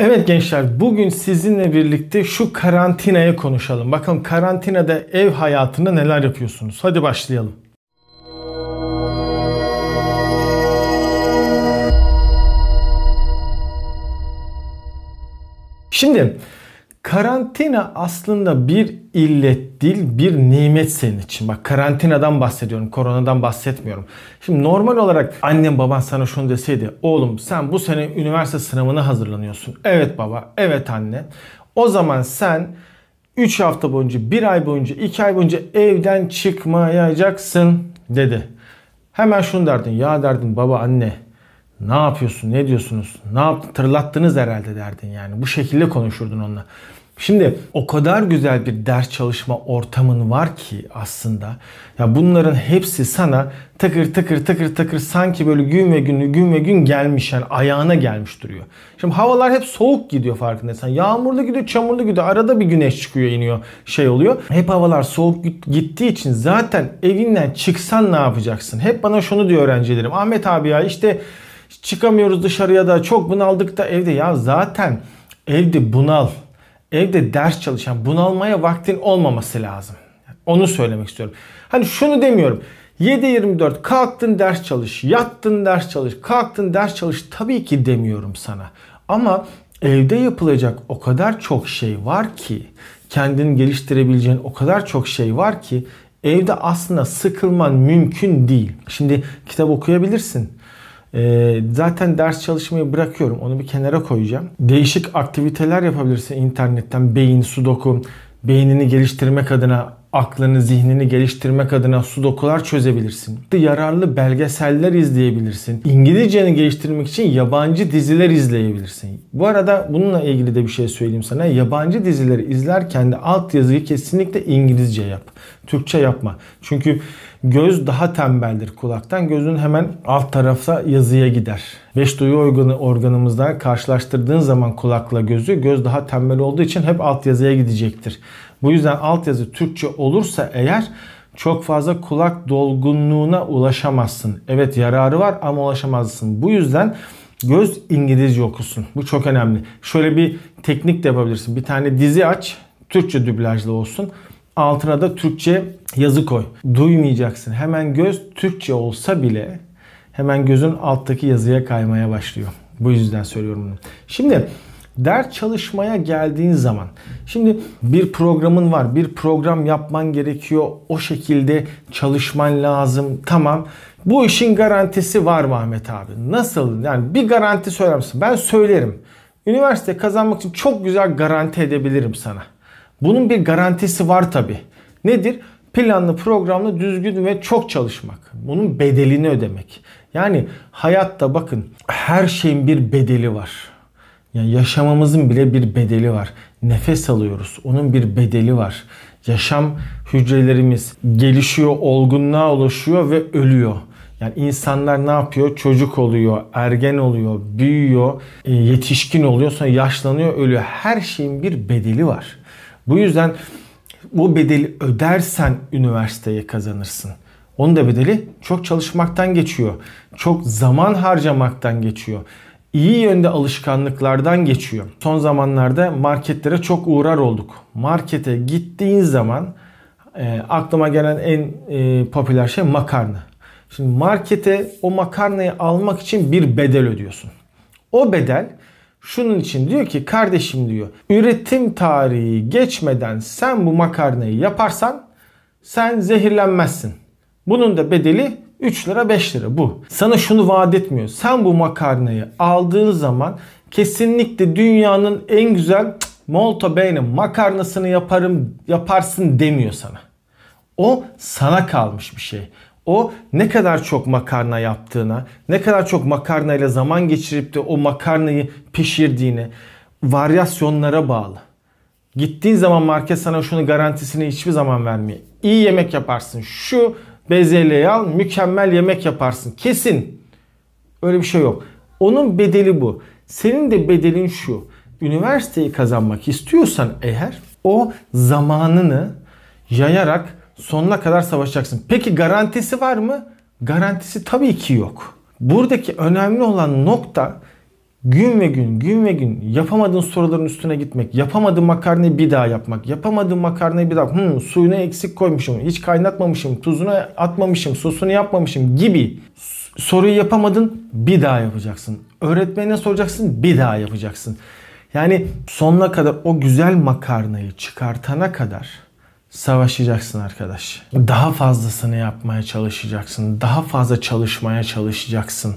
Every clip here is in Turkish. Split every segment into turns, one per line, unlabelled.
Evet gençler bugün sizinle birlikte şu karantinaya konuşalım. Bakalım karantinada ev hayatında neler yapıyorsunuz? Hadi başlayalım. Şimdi Karantina aslında bir illet değil bir nimet senin için. Bak karantinadan bahsediyorum koronadan bahsetmiyorum. Şimdi normal olarak annem baban sana şunu deseydi. Oğlum sen bu sene üniversite sınavına hazırlanıyorsun. Evet baba evet anne. O zaman sen 3 hafta boyunca 1 ay boyunca 2 ay boyunca evden çıkmayacaksın dedi. Hemen şunu derdin ya derdin baba anne ne yapıyorsun, ne diyorsunuz, ne yaptın, tırlattınız herhalde derdin yani. Bu şekilde konuşurdun onunla. Şimdi o kadar güzel bir ders çalışma ortamın var ki aslında ya bunların hepsi sana takır takır takır takır sanki böyle gün ve günü gün ve gün gelmiş yani ayağına gelmiş duruyor. Şimdi havalar hep soğuk gidiyor farkındaysan. Yağmurlu gidiyor, çamurlu gidiyor. Arada bir güneş çıkıyor, iniyor, şey oluyor. Hep havalar soğuk gittiği için zaten evinden çıksan ne yapacaksın? Hep bana şunu diyor öğrencilerim. Ahmet abi ya işte Çıkamıyoruz dışarıya da çok bunaldık da evde. Ya zaten evde bunal. Evde ders çalışan bunalmaya vaktin olmaması lazım. Onu söylemek istiyorum. Hani şunu demiyorum. 7-24 kalktın ders çalış, yattın ders çalış, kalktın ders çalış tabii ki demiyorum sana. Ama evde yapılacak o kadar çok şey var ki, kendini geliştirebileceğin o kadar çok şey var ki evde aslında sıkılman mümkün değil. Şimdi kitap okuyabilirsin, ee, zaten ders çalışmayı bırakıyorum. Onu bir kenara koyacağım. Değişik aktiviteler yapabilirsin internetten. Beyin, sudoku, beynini geliştirmek adına aklını, zihnini geliştirmek adına sudokular çözebilirsin. Yararlı belgeseller izleyebilirsin. İngilizceni geliştirmek için yabancı diziler izleyebilirsin. Bu arada bununla ilgili de bir şey söyleyeyim sana. Yabancı dizileri izlerken de altyazıyı kesinlikle İngilizce yap. Türkçe yapma. Çünkü göz daha tembeldir kulaktan. Gözün hemen alt tarafta yazıya gider. Beş duyu organı, organımızda karşılaştırdığın zaman kulakla gözü göz daha tembel olduğu için hep alt yazıya gidecektir. Bu yüzden altyazı Türkçe olursa eğer çok fazla kulak dolgunluğuna ulaşamazsın. Evet yararı var ama ulaşamazsın. Bu yüzden göz İngilizce okusun. Bu çok önemli. Şöyle bir teknik de yapabilirsin. Bir tane dizi aç. Türkçe dublajlı olsun. Altına da Türkçe yazı koy. Duymayacaksın. Hemen göz Türkçe olsa bile hemen gözün alttaki yazıya kaymaya başlıyor. Bu yüzden söylüyorum bunu. Şimdi ders çalışmaya geldiğin zaman şimdi bir programın var bir program yapman gerekiyor o şekilde çalışman lazım tamam bu işin garantisi var mı Ahmet abi nasıl yani bir garanti söyler misin ben söylerim üniversite kazanmak için çok güzel garanti edebilirim sana bunun bir garantisi var tabi nedir planlı programlı düzgün ve çok çalışmak bunun bedelini ödemek yani hayatta bakın her şeyin bir bedeli var yani yaşamamızın bile bir bedeli var. Nefes alıyoruz. Onun bir bedeli var. Yaşam hücrelerimiz gelişiyor, olgunluğa ulaşıyor ve ölüyor. Yani insanlar ne yapıyor? Çocuk oluyor, ergen oluyor, büyüyor, e, yetişkin oluyor, sonra yaşlanıyor, ölüyor. Her şeyin bir bedeli var. Bu yüzden bu bedeli ödersen üniversiteye kazanırsın. Onun da bedeli çok çalışmaktan geçiyor. Çok zaman harcamaktan geçiyor iyi yönde alışkanlıklardan geçiyor. Son zamanlarda marketlere çok uğrar olduk. Markete gittiğin zaman e, aklıma gelen en e, popüler şey makarna. Şimdi markete o makarnayı almak için bir bedel ödüyorsun. O bedel şunun için diyor ki kardeşim diyor üretim tarihi geçmeden sen bu makarnayı yaparsan sen zehirlenmezsin. Bunun da bedeli 3 lira 5 lira bu. Sana şunu vaat etmiyor. Sen bu makarnayı aldığın zaman kesinlikle dünyanın en güzel Molto Bene makarnasını yaparım yaparsın demiyor sana. O sana kalmış bir şey. O ne kadar çok makarna yaptığına, ne kadar çok makarna ile zaman geçirip de o makarnayı pişirdiğine, varyasyonlara bağlı. Gittiğin zaman market sana şunu garantisini hiçbir zaman vermiyor. İyi yemek yaparsın. Şu Bezelyeyi al mükemmel yemek yaparsın. Kesin. Öyle bir şey yok. Onun bedeli bu. Senin de bedelin şu. Üniversiteyi kazanmak istiyorsan eğer o zamanını yayarak sonuna kadar savaşacaksın. Peki garantisi var mı? Garantisi tabii ki yok. Buradaki önemli olan nokta gün ve gün, gün ve gün yapamadığın soruların üstüne gitmek, yapamadığın makarnayı bir daha yapmak, yapamadığın makarnayı bir daha, hmm, suyunu eksik koymuşum, hiç kaynatmamışım, tuzunu atmamışım, sosunu yapmamışım gibi soruyu yapamadın bir daha yapacaksın. Öğretmenine soracaksın bir daha yapacaksın. Yani sonuna kadar o güzel makarnayı çıkartana kadar savaşacaksın arkadaş. Daha fazlasını yapmaya çalışacaksın. Daha fazla çalışmaya çalışacaksın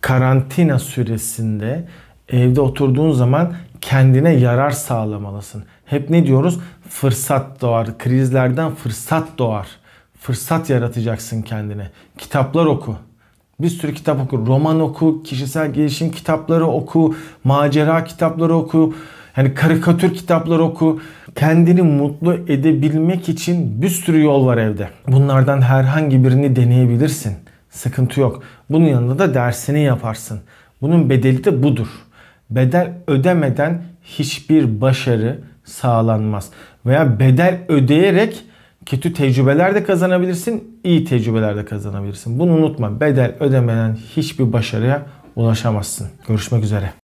karantina süresinde evde oturduğun zaman kendine yarar sağlamalısın. Hep ne diyoruz? Fırsat doğar. Krizlerden fırsat doğar. Fırsat yaratacaksın kendine. Kitaplar oku. Bir sürü kitap oku. Roman oku, kişisel gelişim kitapları oku, macera kitapları oku. Yani karikatür kitapları oku. Kendini mutlu edebilmek için bir sürü yol var evde. Bunlardan herhangi birini deneyebilirsin. Sıkıntı yok. Bunun yanında da dersini yaparsın. Bunun bedeli de budur. Bedel ödemeden hiçbir başarı sağlanmaz. Veya bedel ödeyerek kötü tecrübeler de kazanabilirsin, iyi tecrübeler de kazanabilirsin. Bunu unutma. Bedel ödemeden hiçbir başarıya ulaşamazsın. Görüşmek üzere.